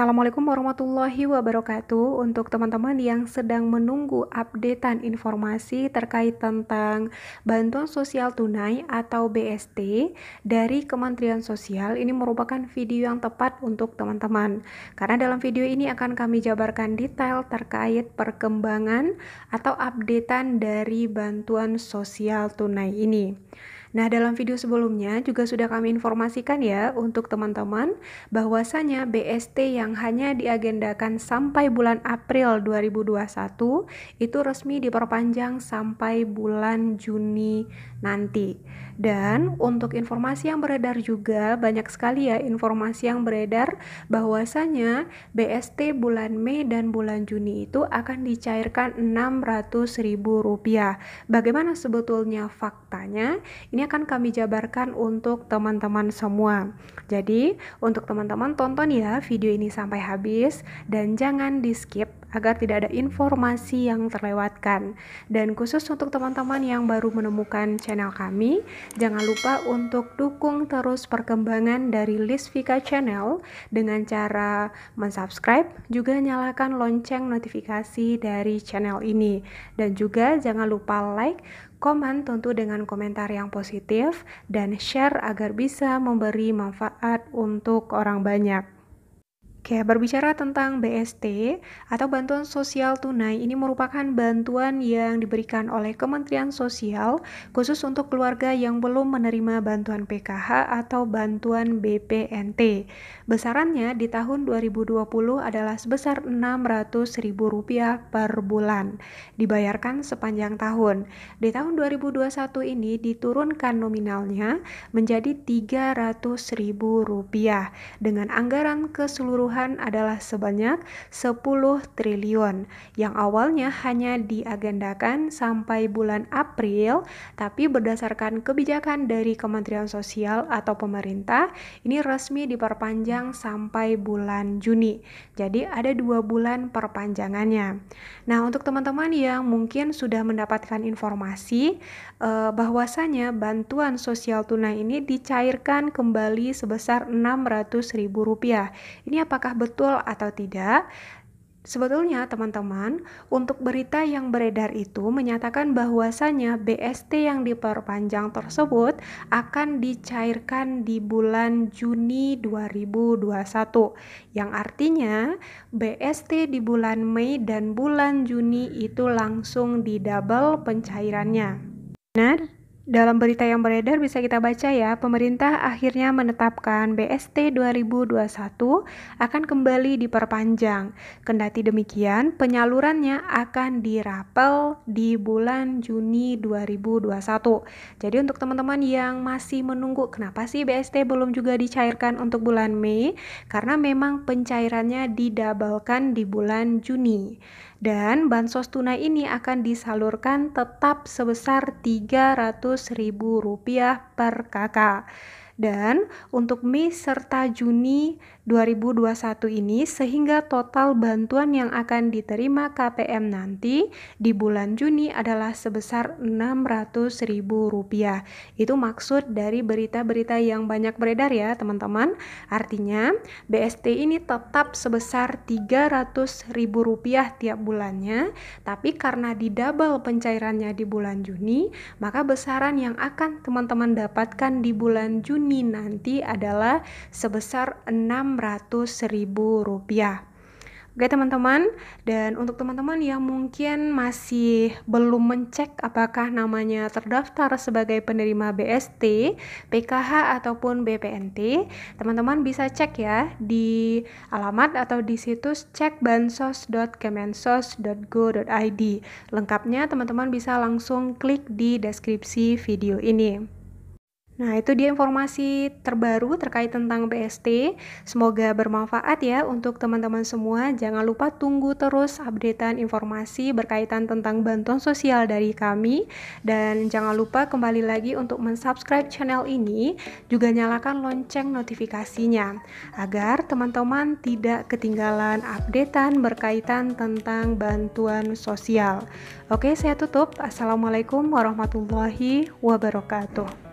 Assalamualaikum warahmatullahi wabarakatuh untuk teman-teman yang sedang menunggu updatean informasi terkait tentang bantuan sosial tunai atau BST dari Kementerian Sosial ini merupakan video yang tepat untuk teman-teman karena dalam video ini akan kami jabarkan detail terkait perkembangan atau updatean dari bantuan sosial tunai ini. Nah, dalam video sebelumnya juga sudah kami informasikan ya untuk teman-teman bahwasanya BST yang hanya diagendakan sampai bulan April 2021 itu resmi diperpanjang sampai bulan Juni nanti. Dan untuk informasi yang beredar juga banyak sekali ya informasi yang beredar bahwasanya BST bulan Mei dan bulan Juni itu akan dicairkan rp rupiah Bagaimana sebetulnya faktanya? Ini ini akan kami jabarkan untuk teman-teman semua. Jadi, untuk teman-teman tonton ya video ini sampai habis dan jangan di-skip agar tidak ada informasi yang terlewatkan. Dan khusus untuk teman-teman yang baru menemukan channel kami, jangan lupa untuk dukung terus perkembangan dari List Vika Channel dengan cara mensubscribe, juga nyalakan lonceng notifikasi dari channel ini. Dan juga jangan lupa like, komen tentu dengan komentar yang positif, dan share agar bisa memberi manfaat untuk orang banyak. Oke, berbicara tentang BST atau bantuan sosial tunai ini merupakan bantuan yang diberikan oleh Kementerian Sosial khusus untuk keluarga yang belum menerima bantuan PKH atau bantuan BPNT. Besarannya di tahun 2020 adalah sebesar Rp600.000 per bulan, dibayarkan sepanjang tahun. Di tahun 2021 ini diturunkan nominalnya menjadi Rp300.000 dengan anggaran keseluruhan Tuhan adalah sebanyak 10 triliun yang awalnya hanya diagendakan sampai bulan April tapi berdasarkan kebijakan dari Kementerian Sosial atau pemerintah ini resmi diperpanjang sampai bulan Juni. Jadi ada dua bulan perpanjangannya. Nah untuk teman-teman yang mungkin sudah mendapatkan informasi eh, bahwasanya bantuan sosial tunai ini dicairkan kembali sebesar 600 ribu rupiah. Ini apakah apakah betul atau tidak, Sebetulnya, teman-teman, untuk berita yang beredar itu menyatakan bahwasannya BST yang diperpanjang tersebut akan dicairkan di bulan Juni 2021, yang artinya BST di bulan Mei dan bulan Juni itu langsung didouble pencairannya. Benar? Dalam berita yang beredar bisa kita baca ya, pemerintah akhirnya menetapkan BST 2021 akan kembali diperpanjang. Kendati demikian, penyalurannya akan dirapel di bulan Juni 2021. Jadi untuk teman-teman yang masih menunggu kenapa sih BST belum juga dicairkan untuk bulan Mei? Karena memang pencairannya didabalkan di bulan Juni. Dan bansos tunai ini akan disalurkan tetap sebesar 300 ribu rupiah per kakak dan untuk Mei serta Juni 2021 ini sehingga total bantuan yang akan diterima KPM nanti di bulan Juni adalah sebesar Rp600.000. Itu maksud dari berita-berita yang banyak beredar ya, teman-teman. Artinya, BST ini tetap sebesar Rp300.000 tiap bulannya, tapi karena didouble pencairannya di bulan Juni, maka besaran yang akan teman-teman dapatkan di bulan Juni Bumi nanti adalah sebesar Rp600.000. Oke teman-teman, dan untuk teman-teman yang mungkin masih belum mencek apakah namanya terdaftar sebagai penerima BST, PKH ataupun BPNT, teman-teman bisa cek ya di alamat atau di situs cekbansos.kemensos.go.id. Lengkapnya teman-teman bisa langsung klik di deskripsi video ini. Nah, itu dia informasi terbaru terkait tentang BST. Semoga bermanfaat ya untuk teman-teman semua. Jangan lupa tunggu terus updatean informasi berkaitan tentang bantuan sosial dari kami dan jangan lupa kembali lagi untuk mensubscribe channel ini, juga nyalakan lonceng notifikasinya agar teman-teman tidak ketinggalan updatean berkaitan tentang bantuan sosial. Oke, saya tutup. Assalamualaikum warahmatullahi wabarakatuh.